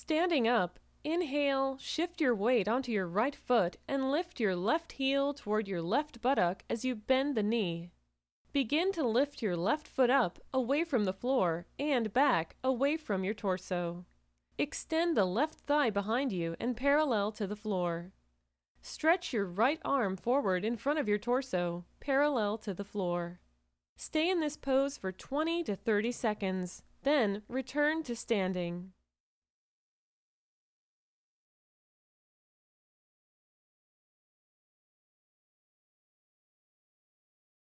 Standing up, inhale, shift your weight onto your right foot and lift your left heel toward your left buttock as you bend the knee. Begin to lift your left foot up away from the floor and back away from your torso. Extend the left thigh behind you and parallel to the floor. Stretch your right arm forward in front of your torso, parallel to the floor. Stay in this pose for 20 to 30 seconds, then return to standing.